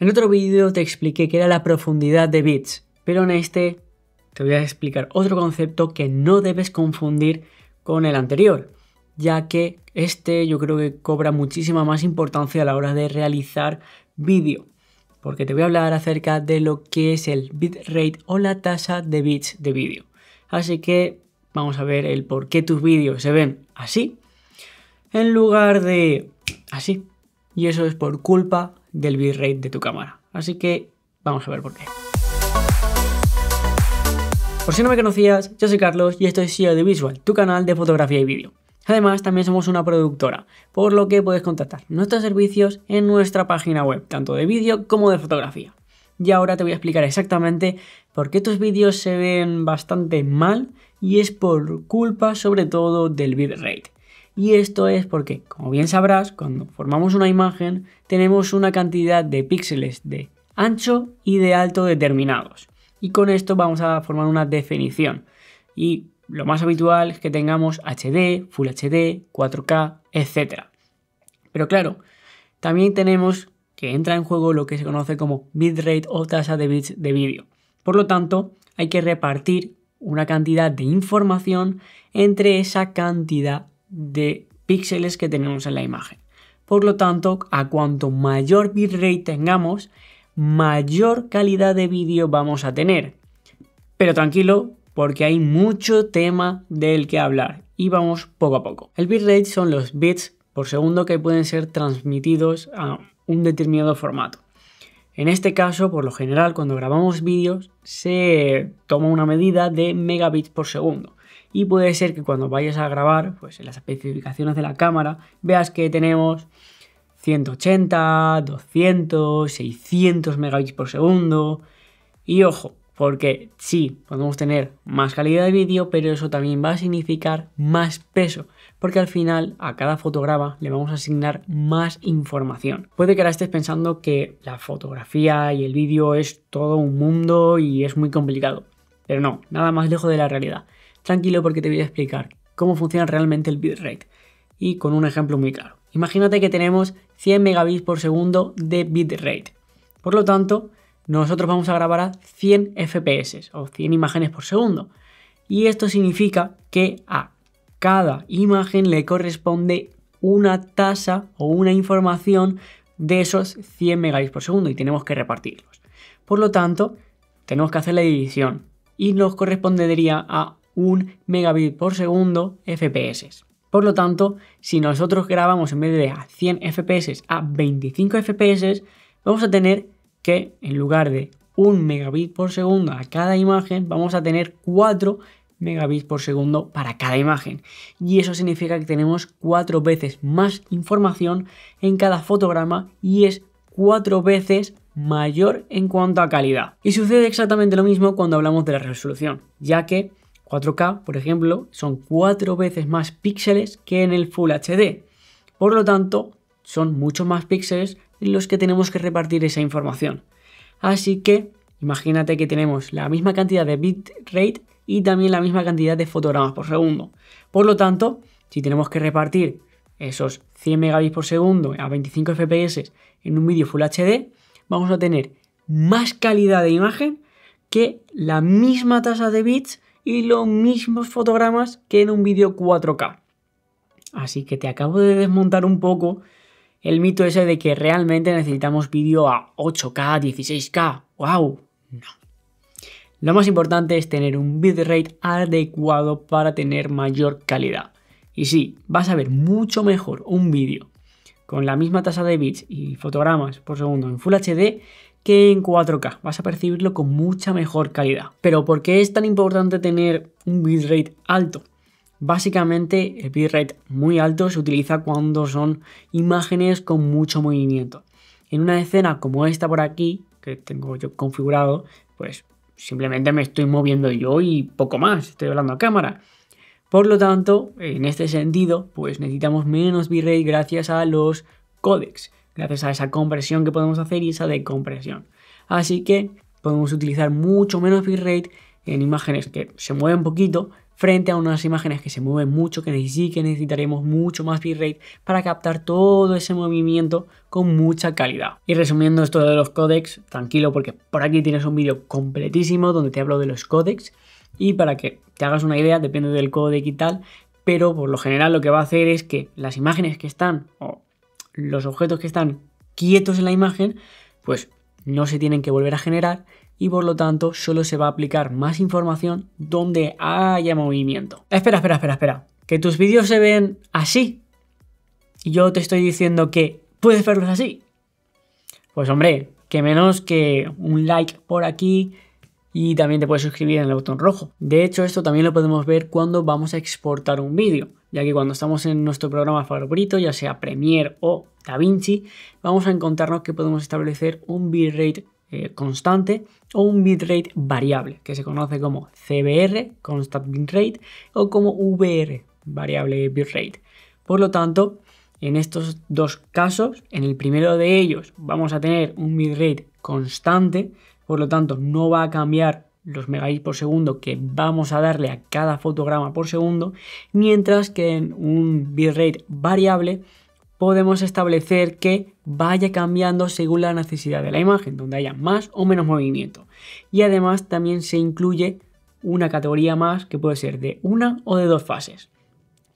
En otro vídeo te expliqué que era la profundidad de bits, pero en este te voy a explicar otro concepto que no debes confundir con el anterior, ya que este yo creo que cobra muchísima más importancia a la hora de realizar vídeo, porque te voy a hablar acerca de lo que es el bitrate o la tasa de bits de vídeo. Así que vamos a ver el por qué tus vídeos se ven así en lugar de así. Y eso es por culpa del bitrate de tu cámara. Así que vamos a ver por qué. Por si no me conocías, yo soy Carlos y esto es CEO de Visual, tu canal de fotografía y vídeo. Además, también somos una productora, por lo que puedes contactar nuestros servicios en nuestra página web, tanto de vídeo como de fotografía. Y ahora te voy a explicar exactamente por qué tus vídeos se ven bastante mal y es por culpa sobre todo del bitrate. Y esto es porque, como bien sabrás, cuando formamos una imagen tenemos una cantidad de píxeles de ancho y de alto determinados. Y con esto vamos a formar una definición. Y lo más habitual es que tengamos HD, Full HD, 4K, etc. Pero claro, también tenemos que entra en juego lo que se conoce como bitrate o tasa de bits de vídeo. Por lo tanto, hay que repartir una cantidad de información entre esa cantidad de píxeles que tenemos en la imagen. Por lo tanto, a cuanto mayor bitrate tengamos, mayor calidad de vídeo vamos a tener. Pero tranquilo, porque hay mucho tema del que hablar y vamos poco a poco. El bitrate son los bits por segundo que pueden ser transmitidos a un determinado formato. En este caso, por lo general, cuando grabamos vídeos, se toma una medida de megabits por segundo y puede ser que cuando vayas a grabar, pues en las especificaciones de la cámara, veas que tenemos 180, 200, 600 megabits por segundo. Y ojo, porque sí, podemos tener más calidad de vídeo, pero eso también va a significar más peso, porque al final a cada fotograma le vamos a asignar más información. Puede que ahora estés pensando que la fotografía y el vídeo es todo un mundo y es muy complicado, pero no, nada más lejos de la realidad. Tranquilo porque te voy a explicar cómo funciona realmente el bitrate y con un ejemplo muy claro. Imagínate que tenemos 100 megabits por segundo de bitrate. Por lo tanto, nosotros vamos a grabar a 100 FPS o 100 imágenes por segundo. Y esto significa que a cada imagen le corresponde una tasa o una información de esos 100 megabits por segundo y tenemos que repartirlos. Por lo tanto, tenemos que hacer la división y nos correspondería a 1 megabit por segundo FPS. Por lo tanto, si nosotros grabamos en vez de a 100 FPS a 25 FPS, vamos a tener que en lugar de 1 megabit por segundo a cada imagen, vamos a tener 4 megabits por segundo para cada imagen. Y eso significa que tenemos 4 veces más información en cada fotograma y es 4 veces mayor en cuanto a calidad. Y sucede exactamente lo mismo cuando hablamos de la resolución, ya que 4K, por ejemplo, son cuatro veces más píxeles que en el Full HD. Por lo tanto, son muchos más píxeles en los que tenemos que repartir esa información. Así que, imagínate que tenemos la misma cantidad de bitrate y también la misma cantidad de fotogramas por segundo. Por lo tanto, si tenemos que repartir esos 100 megabits por segundo a 25 fps en un vídeo Full HD, vamos a tener más calidad de imagen que la misma tasa de bits y los mismos fotogramas que en un vídeo 4K. Así que te acabo de desmontar un poco el mito ese de que realmente necesitamos vídeo a 8K, 16K. ¡Wow! No. Lo más importante es tener un bitrate adecuado para tener mayor calidad. Y sí, vas a ver mucho mejor un vídeo con la misma tasa de bits y fotogramas por segundo en Full HD que en 4K. Vas a percibirlo con mucha mejor calidad. Pero ¿por qué es tan importante tener un bitrate alto? Básicamente el bitrate muy alto se utiliza cuando son imágenes con mucho movimiento. En una escena como esta por aquí, que tengo yo configurado, pues simplemente me estoy moviendo yo y poco más, estoy hablando a cámara. Por lo tanto, en este sentido, pues necesitamos menos bitrate gracias a los códex gracias a esa compresión que podemos hacer y esa decompresión. Así que podemos utilizar mucho menos bitrate en imágenes que se mueven poquito frente a unas imágenes que se mueven mucho, que sí que necesitaremos mucho más bitrate para captar todo ese movimiento con mucha calidad. Y resumiendo esto de los códecs, tranquilo porque por aquí tienes un vídeo completísimo donde te hablo de los códecs y para que te hagas una idea, depende del codec y tal, pero por lo general lo que va a hacer es que las imágenes que están, los objetos que están quietos en la imagen, pues no se tienen que volver a generar y por lo tanto solo se va a aplicar más información donde haya movimiento. Espera, espera, espera, espera. Que tus vídeos se ven así. Y yo te estoy diciendo que puedes verlos así. Pues hombre, que menos que un like por aquí y también te puedes suscribir en el botón rojo. De hecho, esto también lo podemos ver cuando vamos a exportar un vídeo ya que cuando estamos en nuestro programa favorito, ya sea Premiere o DaVinci, vamos a encontrarnos que podemos establecer un bitrate eh, constante o un bitrate variable, que se conoce como CBR, constant bitrate, o como VR, variable bitrate. Por lo tanto, en estos dos casos, en el primero de ellos vamos a tener un bitrate constante, por lo tanto no va a cambiar los megabits por segundo que vamos a darle a cada fotograma por segundo, mientras que en un bitrate variable podemos establecer que vaya cambiando según la necesidad de la imagen, donde haya más o menos movimiento. Y además también se incluye una categoría más que puede ser de una o de dos fases.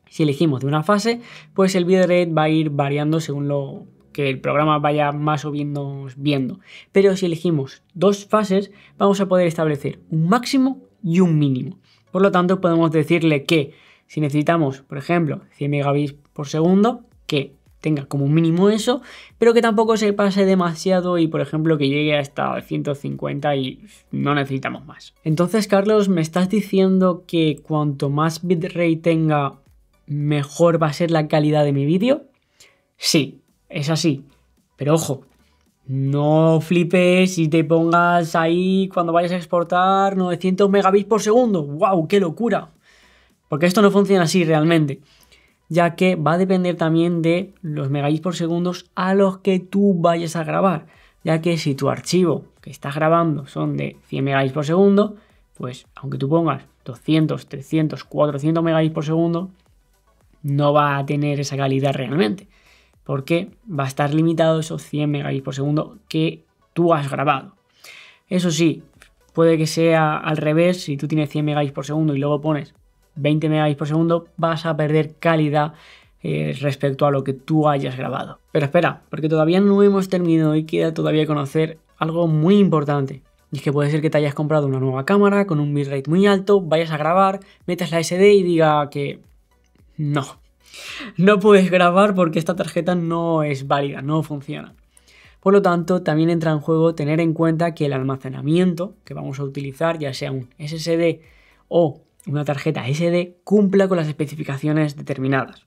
Si elegimos de una fase, pues el bitrate va a ir variando según lo que el programa vaya más o menos viendo. Pero si elegimos dos fases, vamos a poder establecer un máximo y un mínimo. Por lo tanto, podemos decirle que si necesitamos, por ejemplo, 100 megabits por segundo, que tenga como mínimo eso, pero que tampoco se pase demasiado y por ejemplo que llegue hasta 150 y no necesitamos más. Entonces Carlos, me estás diciendo que cuanto más bitrate tenga, mejor va a ser la calidad de mi vídeo? Sí, es así. Pero ojo, no flipes y te pongas ahí cuando vayas a exportar 900 megabits por segundo. ¡Wow! ¡Qué locura! Porque esto no funciona así realmente. Ya que va a depender también de los megabits por segundo a los que tú vayas a grabar. Ya que si tu archivo que estás grabando son de 100 megabits por segundo, pues aunque tú pongas 200, 300, 400 megabits por segundo, no va a tener esa calidad realmente porque va a estar limitado esos 100 megabits por segundo que tú has grabado. Eso sí, puede que sea al revés, si tú tienes 100 megabits por segundo y luego pones 20 megabits por segundo, vas a perder calidad eh, respecto a lo que tú hayas grabado. Pero espera, porque todavía no hemos terminado y queda todavía conocer algo muy importante. Y es que puede ser que te hayas comprado una nueva cámara con un bitrate muy alto, vayas a grabar, metas la SD y diga que no, no puedes grabar porque esta tarjeta no es válida, no funciona. Por lo tanto, también entra en juego tener en cuenta que el almacenamiento que vamos a utilizar, ya sea un SSD o una tarjeta SD, cumpla con las especificaciones determinadas.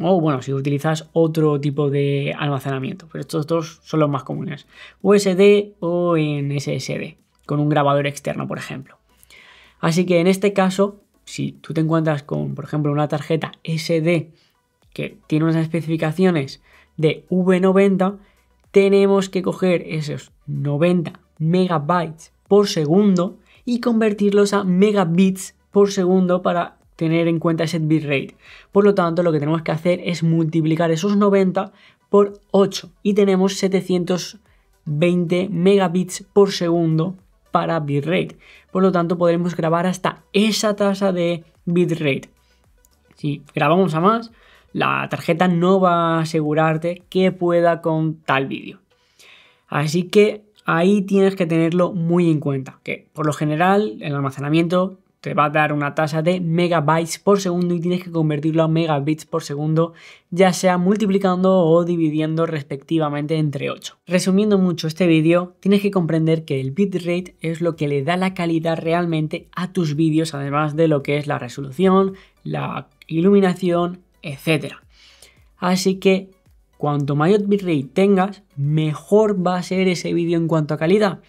O bueno, si utilizas otro tipo de almacenamiento, pero estos dos son los más comunes, USD o en SSD, con un grabador externo, por ejemplo. Así que en este caso, si tú te encuentras con, por ejemplo, una tarjeta SD que tiene unas especificaciones de V90, tenemos que coger esos 90 megabytes por segundo y convertirlos a megabits por segundo para tener en cuenta ese bitrate. Por lo tanto, lo que tenemos que hacer es multiplicar esos 90 por 8 y tenemos 720 megabits por segundo para bitrate. Por lo tanto, podremos grabar hasta esa tasa de bitrate. Si grabamos a más, la tarjeta no va a asegurarte que pueda con tal vídeo. Así que ahí tienes que tenerlo muy en cuenta, que por lo general el almacenamiento te va a dar una tasa de megabytes por segundo y tienes que convertirlo a megabits por segundo, ya sea multiplicando o dividiendo respectivamente entre 8. Resumiendo mucho este vídeo, tienes que comprender que el bitrate es lo que le da la calidad realmente a tus vídeos, además de lo que es la resolución, la iluminación, etc. Así que cuanto mayor bitrate tengas, mejor va a ser ese vídeo en cuanto a calidad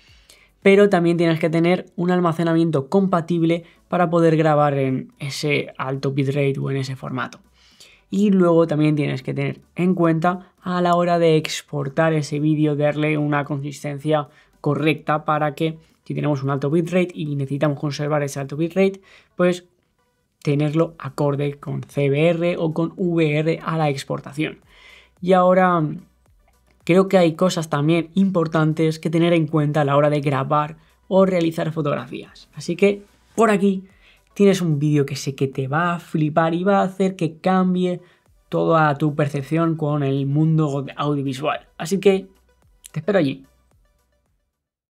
pero también tienes que tener un almacenamiento compatible para poder grabar en ese alto bitrate o en ese formato. Y luego también tienes que tener en cuenta a la hora de exportar ese vídeo, darle una consistencia correcta para que si tenemos un alto bitrate y necesitamos conservar ese alto bitrate, pues tenerlo acorde con CBR o con VR a la exportación. Y ahora creo que hay cosas también importantes que tener en cuenta a la hora de grabar o realizar fotografías. Así que por aquí tienes un vídeo que sé que te va a flipar y va a hacer que cambie toda tu percepción con el mundo audiovisual. Así que te espero allí.